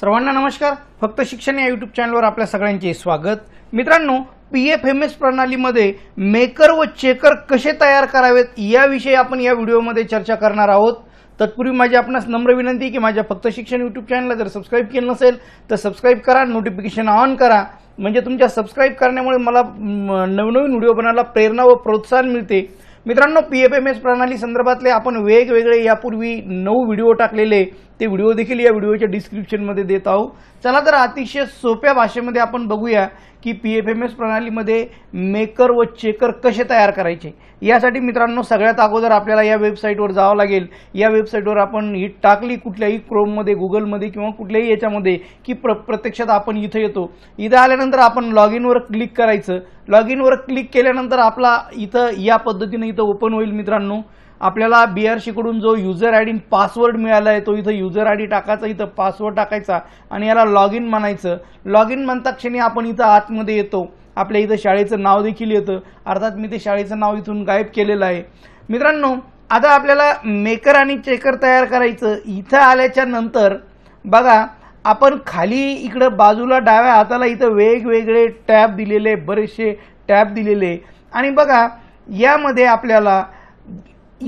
सर्वांना नमस्कार फक्त शिक्षण या युट्यूब चॅनलवर आपल्या सगळ्यांचे स्वागत मित्रांनो पी एफ एम एस प्रणालीमध्ये मेकर व चेकर कसे तयार करावेत याविषयी आपण या व्हिडिओमध्ये चर्चा करणार आहोत तत्पूर्वी माझी आपणास नम्र विनंती की माझ्या फक्त शिक्षण युट्यूब चॅनलला जर सबस्क्राईब केलं नसेल तर सबस्क्राईब करा नोटिफिकेशन ऑन करा म्हणजे तुमच्या सबस्क्राईब करण्यामुळे मला नवनवीन व्हिडिओ बनायला प्रेरणा व प्रोत्साहन मिळते मित्रांनो पी एफ एम एस प्रणाली संदर्भातले आपण वेगवेगळे यापूर्वी नऊ व्हिडिओ टाकलेले ते व्हिडिओ देखील या व्हिडिओच्या डिस्क्रिप्शनमध्ये देत आहोत चला तर अतिशय सोप्या भाषेमध्ये आपण बघूया की पी एफ एम एस प्रणालीमध्ये मेकर व चेकर कसे तयार करायचे यासाठी मित्रांनो सगळ्यात अगोदर आपल्याला या वेबसाईटवर जावं लागेल या वेबसाईटवर आपण ही टाकली कुठल्याही क्रोममध्ये गुगलमध्ये किंवा कुठल्याही याच्यामध्ये की प्र प्रत्यक्षात आपण इथं येतो इथं आल्यानंतर आपण लॉग इनवर क्लिक करायचं लॉग इनवर क्लिक केल्यानंतर आपला इथं या पद्धतीनं इथं ओपन होईल मित्रांनो आपल्याला सीकडून जो युजर आय डी पासवर्ड मिळाला आहे तो इथं युजर आय डी टाकायचा इथं पासवर्ड टाकायचा आणि याला लॉग इन म्हणायचं लॉग इन म्हणता क्षणी आपण इथं आतमध्ये येतो आपल्या इथं शाळेचं नाव देखील येतं अर्थात मी ते शाळेचं नाव इथून गायब केलेलं आहे मित्रांनो आता आपल्याला मेकर आणि चेकर तयार करायचं इथं आल्याच्या नंतर बघा आपण खाली इकडं बाजूला डाव्या हाताला इथं वेगवेगळे टॅब दिलेले बरेचसे टॅब दिलेले आणि बघा यामध्ये आपल्याला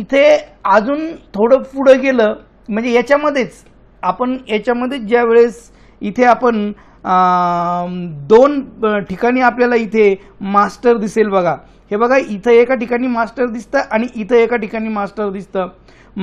इथे अजून थोडं पुढं गेलं म्हणजे याच्यामध्येच आपण याच्यामध्येच ज्या वेळेस इथे आपण दोन ठिकाणी आपल्याला इथे मास्टर दिसेल बघा हे बघा इथं एका ठिकाणी मास्टर दिसतं आणि इथं एका ठिकाणी मास्टर दिसतं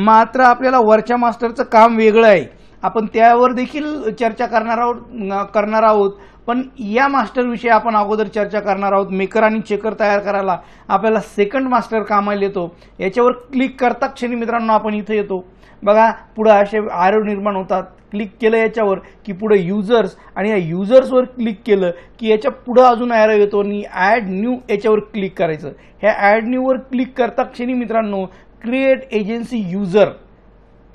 मात्र आपल्याला वरच्या मास्टरचं काम वेगळं आहे आपण त्यावर देखील चर्चा करणार आहोत करणार आहोत पण या मास्टरविषयी आपण अगोदर चर्चा करणार आहोत मेकर आणि चेकर तयार करायला आपल्याला सेकंड मास्टर कामाला येतो याच्यावर क्लिक करता क्षणी मित्रांनो आपण इथं येतो बघा पुढं असे आयरो निर्माण होतात क्लिक केलं याच्यावर की पुढे युजर्स आणि या युजर्सवर क्लिक केलं की याच्या पुढं अजून ॲरो येतो आणि ॲड न्यू याच्यावर क्लिक करायचं ह्या ॲड न्यूवर क्लिक करता क्षणी मित्रांनो create agency user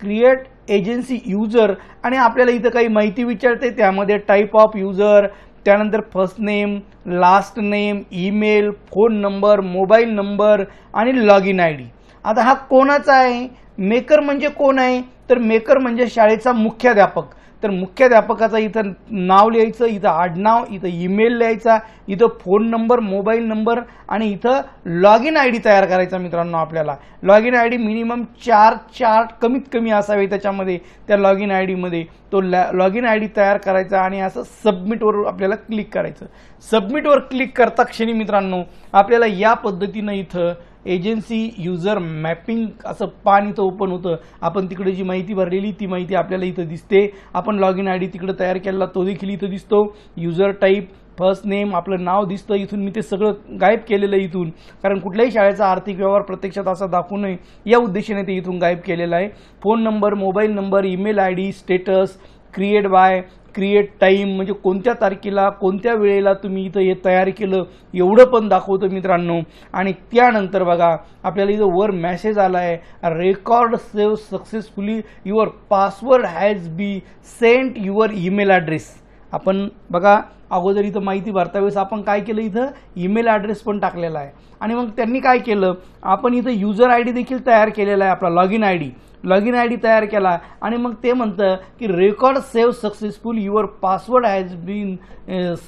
create agency user आणि आपल्याला इथं काही माहिती विचारते त्यामध्ये टाईप ऑफ युजर त्यानंतर first name last name email phone number mobile number आणि लॉग इन आय डी आता हा कोणाचा आहे मेकर म्हणजे कोण आहे तर मेकर म्हणजे शाळेचा मुख्याध्यापक तर मुख्याध्यापकाचं इथं नाव लिहायचं इथं आडनाव इथं ईमेल लिहायचा इथं फोन नंबर मोबाईल नंबर आणि इथं लॉग इन आय डी तयार करायचा मित्रांनो आपल्याला log in I D minimum चार चार कमीत कमी असावे त्याच्यामध्ये त्या लॉग इन आय डीमध्ये तो लॉग इन आय डी तयार करायचा आणि असं सबमिटवर आपल्याला क्लिक करायचं सबमिटवर क्लिक करता क्षणी मित्रांनो आपल्याला या पद्धतीनं इथं एजन्सी युजर मॅपिंग असं पान इथं ओपन होतं आपण तिकडे जी माहिती भरलेली ती माहिती आपल्याला इथं दिसते आपण लॉग इन आय डी तिकडे तयार केलेला तो देखील इथं दिसतो युजर टाईप फर्स्ट नेम आपलं नाव दिसतं इथून मी ते सगळं गायब केलेलं आहे इथून कारण कुठल्याही शाळेचा आर्थिक व्यवहार प्रत्यक्षात असा दाखवू नये या उद्देशाने ते इथून गायब केलेलं आहे phone number mobile number email I D status create by create time म्हणजे कोणत्या तारखेला कोणत्या वेळेला तुम्ही इथं हे तयार केलं एवढं पण दाखवतो मित्रांनो आणि त्यानंतर बघा आपल्याला इथं वर मॅसेज आला आहे record save successfully your password has be sent your email address आपण बघा अगोदर इथं माहिती भरता वेळेस आपण काय केलं इथं ईमेल ॲड्रेस पण टाकलेला आहे आणि मग त्यांनी काय केलं आपण इथं युजर आय डी देखील तयार केलेला आहे आपला log in I D log in I D तयार केला आणि मग ते म्हणतं की record save successful your password has been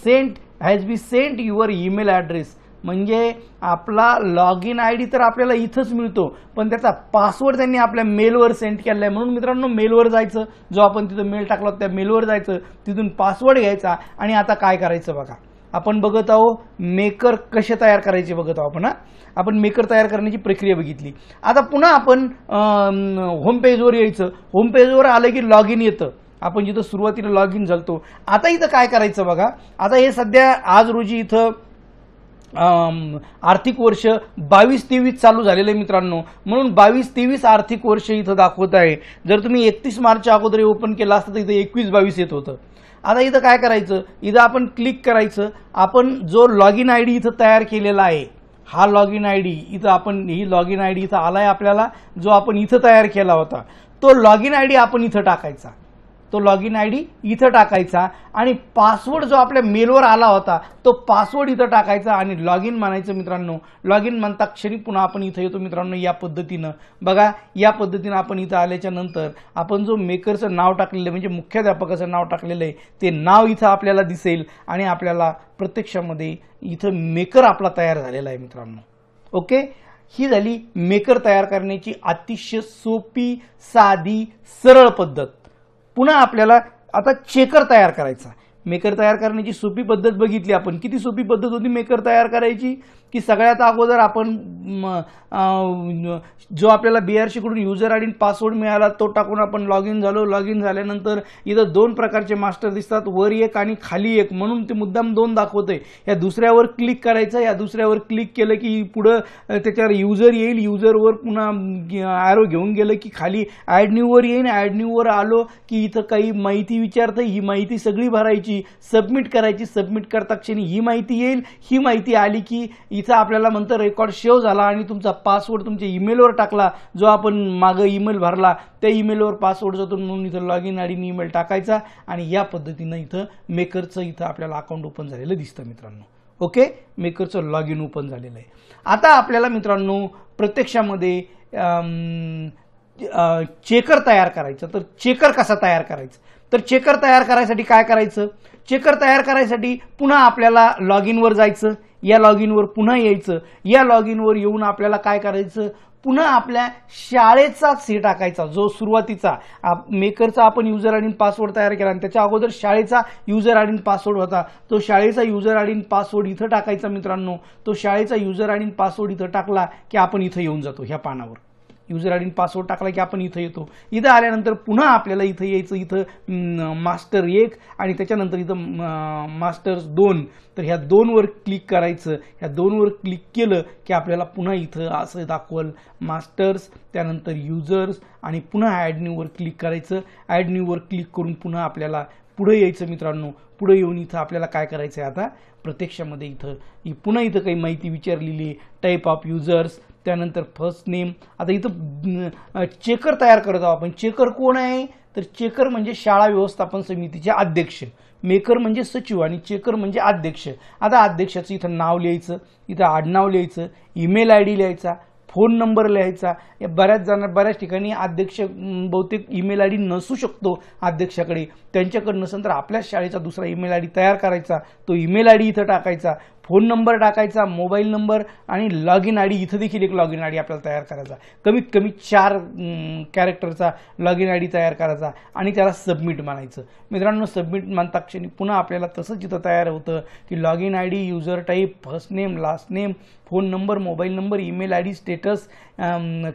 sent has be sent your email address म्हणजे आपला लॉग इन आय डी तर आपल्याला इथंच मिळतो पण त्याचा पासवर्ड त्यांनी आपल्या मेलवर सेंड केला आहे म्हणून मित्रांनो मेलवर जायचं जो आपण तिथं मेल टाकला त्या मेलवर जायचं तिथून पासवर्ड घ्यायचा आणि आता काय करायचं बघा आपण बघत आहोत मेकर कसे तयार करायचे बघत आहो आपण आपण मेकर तयार करण्याची प्रक्रिया बघितली आता पुन्हा आपण होम पेजवर यायचं होम पेजवर आलं की लॉग इन येतं आपण जिथं सुरुवातीला लॉग इन झालतो आता इथं काय करायचं बघा आता हे सध्या आज रोजी इथं आर्थिक वर्ष बावीस तेवीस चालू झालेलं आहे मित्रांनो म्हणून बावीस तेवीस आर्थिक वर्ष इथं दाखवत आहे जर तुम्ही एकतीस मार्चच्या अगोदर ओपन केलं असतं तर इथं एकवीस बावीस येत होतं आता इथं काय करायचं इथं आपण क्लिक करायचं आपण जो लॉग इन आय डी इथं तयार केलेला आहे हा लॉग इन आय डी इथं आपण ही लॉग इन आय डी इथं आला आहे आपल्याला जो आपण इथं तयार केला होता तो लॉग इन आय डी आपण इथं टाकायचा तो लॉग इन आय डी इथं टाकायचा आणि पासवर्ड जो आपल्या मेलवर आला होता तो पासवर्ड इथं टाकायचा आणि लॉग इन म्हणायचं मित्रांनो लॉग इन म्हणता क्षणी पुन्हा आपण इथं येतो मित्रांनो या पद्धतीनं बघा या पद्धतीनं आपण इथं आल्याच्या नंतर आपण जो मेकरचं नाव टाकलेलं आहे म्हणजे मुख्याध्यापकाचं नाव टाकलेलं आहे ते नाव इथं आपल्याला दिसेल आणि आपल्याला प्रत्यक्षामध्ये इथं मेकर आपला तयार झालेला आहे मित्रांनो ओके ही झाली मेकर तयार करण्याची अतिशय सोपी साधी सरळ पद्धत पुन्हा आपल्याला आता चेकर तयार करायचा मेकर तयार करण्याची सोपी पद्धत बघितली आपण किती सोपी पद्धत होती मेकर तयार करायची की सगळ्यात अगोदर आपण जो आपल्याला बी आर सीकडून युजर आय डी पासवर्ड मिळाला तो टाकून आपण लॉग इन झालो लॉग इन झाल्यानंतर इथं दोन प्रकारचे मास्टर दिसतात वर एक आणि खाली एक म्हणून ते मुद्दाम दोन दाखवतंय या दुसऱ्यावर क्लिक करायचं या दुसऱ्यावर क्लिक केलं की पुढं त्याच्यावर युजर येईल युजरवर पुन्हा ॲरो घेऊन गेलं की खाली ॲड न्यूवर येईन ॲड न्यूवर आलो की इथं काही माहिती विचारतं ही माहिती सगळी भरायची सबमिट करायची सबमिट करता क्षणी ही माहिती येईल ही माहिती आली की इथं आपल्याला म्हणतं रेकॉर्ड शेव झाला आणि तुमचा पासवर्ड तुमच्या ईमेलवर टाकला जो आपण मागं ईमेल भरला त्या ईमेलवर पासवर्ड जातो म्हणून इथं लॉग इन आणि ईमेल टाकायचा आणि या पद्धतीनं इथं मेकरचं इथं आपल्याला अकाउंट ओपन झालेलं दिसतं मित्रांनो ओके मेकरचं लॉग इन ओपन झालेलं आहे आता आपल्याला मित्रांनो प्रत्यक्षामध्ये चेकर तयार करायचं तर चेकर कसा तयार करायचं तर चेकर तयार करायसाठी काय करायचं चेकर तयार करायसाठी पुन्हा आपल्याला लॉग इनवर जायचं या लॉग इनवर पुन्हा यायचं या लॉग इनवर येऊन आपल्याला काय करायचं पुन्हा आपल्या शाळेचाच हे टाकायचा जो सुरुवातीचा मेकरचा आपण युजर आयडी पासवर्ड तयार केला आणि त्याच्या अगोदर शाळेचा युजर आयडी पासवर्ड होता तो शाळेचा युजर आयडी पासवर्ड इथं टाकायचा मित्रांनो तो शाळेचा युजर आयडी पासवर्ड इथं टाकला की आपण इथं येऊन जातो ह्या पानावर युजर आय डी पासवर्ड टाकला की आपण इथं येतो इथं आल्यानंतर पुन्हा आपल्याला इथं यायचं इथं मास्टर एक आणि त्याच्यानंतर इथं मास्टर्स दोन तर ह्या दोनवर क्लिक करायचं ह्या दोनवर क्लिक केलं की आपल्याला पुन्हा इथं असं दाखवल मास्टर्स त्यानंतर युजर्स आणि पुन्हा ॲड न्यूवर क्लिक करायचं ॲड न्यूवर क्लिक करून पुन्हा आपल्याला पुढे यायचं मित्रांनो पुढे येऊन इथं आपल्याला काय करायचं आहे आता प्रत्यक्षामध्ये इथं पुन्हा इथं काही माहिती विचारलेली टाईप ऑफ युजर्स त्यानंतर फर्स्ट नेम आता इथं चेकर तयार करत आहोत आपण चेकर कोण आहे तर चेकर म्हणजे शाळा व्यवस्थापन समितीचे अध्यक्ष मेकर म्हणजे सचिव आणि चेकर म्हणजे अध्यक्ष आता अध्यक्षाचं इथं नाव लिहायचं इथं आडनाव लिहायचं ईमेल आय डी लिहायचा फोन नंबर लिहायचा या बऱ्याच जण बऱ्याच ठिकाणी अध्यक्ष बहुतेक ईमेल आय डी नसू शकतो अध्यक्षाकडे त्यांच्याकडे नसेल तर आपल्याच शाळेचा दुसरा ईमेल आय डी तयार करायचा तो ईमेल आय डी इथं टाकायचा फोन नंबर टाकायचा मोबाईल नंबर आणि लॉग इन आय डी इथं देखील एक लॉग इन आय डी आपल्याला तयार करायचा कमीत कमी चार कॅरेक्टरचा लॉग इन आय डी तयार करायचा आणि त्याला सबमिट मानायचं मित्रांनो सबमिट मानता क्षणी पुन्हा आपल्याला तसंच इथं तयार होतं की log in I D user type first name last name phone number mobile number email I D status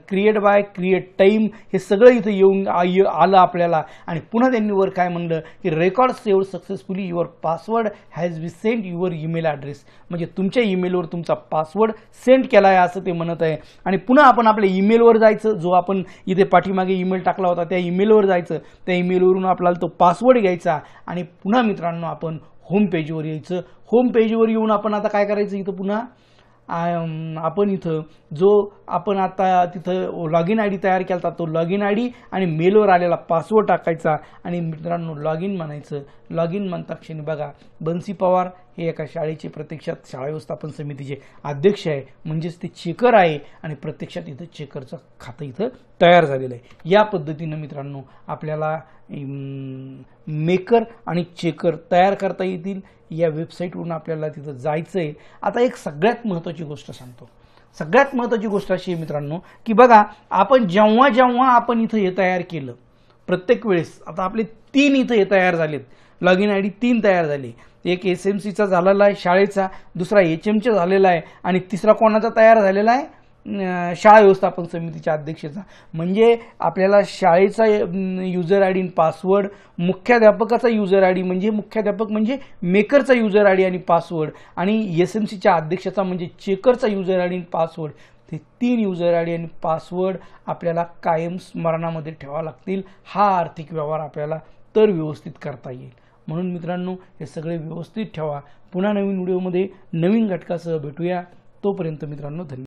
create by create time हे सगळं इथं येऊन आलं आपल्याला आणि पुन्हा त्यांनी वर काय म्हणलं की record save successfully your password has be sent your email address म्हणजे तुमच्या ईमेलवर तुमचा पासवर्ड सेंड केला आहे असं ते म्हणत आहे आणि पुन्हा आपण आपल्या ईमेलवर जायचं जो आपण इथे पाठीमागे ईमेल टाकला होता त्या ईमेलवर जायचं त्या ईमेलवरून आपल्याला तो पासवर्ड घ्यायचा आणि पुन्हा मित्रांनो आपण होम पेजवर यायचं होम पेजवर येऊन आपण आता काय करायचं इथं पुन्हा आपण इथं जो आपण आता तिथं लॉग इन आय डी तयार केला तो लॉग इन आय डी आणि मेलवर आलेला पासवर्ड टाकायचा आणि मित्रांनो लॉग इन म्हणायचं लॉग इन म्हणता क्षणी बघा बन्सी पवार हे एका शाळेची प्रत्यक्षात शाळा व्यवस्थापन समितीचे अध्यक्ष आहे म्हणजेच ते चेकर आहे आणि प्रत्यक्षात इथं चेकरचं खातं इथं तयार झालेलं आहे या पद्धतीनं मित्रांनो आपल्याला मेकर आणि चेकर तयार करता येतील या वेबसाईटवरून आपल्याला तिथं जायचं आहे आता एक सगळ्यात महत्त्वाची गोष्ट सांगतो सगळ्यात महत्त्वाची गोष्ट अशी आहे मित्रांनो की बघा आपण जेव्हा जेव्हा आपण इथं हे तयार केलं प्रत्येक वेळेस आता आपले तीन इथं हे तयार झालेत लॉग इन आय डी तीन तयार झाले एक एस एम सीचा झालेला आहे शाळेचा दुसरा एच एमचा झालेला आहे आणि तिसरा कोणाचा तयार झालेला आहे शाळा व्यवस्थापन समितीच्या अध्यक्षेचा म्हणजे आपल्याला शाळेचा युजर आय डी पासवर्ड मुख्याध्यापकाचा युजर आय डी म्हणजे मुख्याध्यापक म्हणजे मेकरचा युजर आय डी आणि पासवर्ड आणि एस एम सीच्या अध्यक्षाचा म्हणजे चेकरचा युजर आय डी पासवर्ड ते तीन युजर आय डी आणि पासवर्ड आपल्याला कायम स्मरणामध्ये ठेवावा लागतील हा आर्थिक व्यवहार आपल्याला तर व्यवस्थित करता येईल म्हणून मित्रांनो हे सगळे व्यवस्थित ठेवा पुन्हा नवीन व्हिडिओमध्ये नवीन घटकासह भेटूया तोपर्यंत मित्रांनो धन्यवाद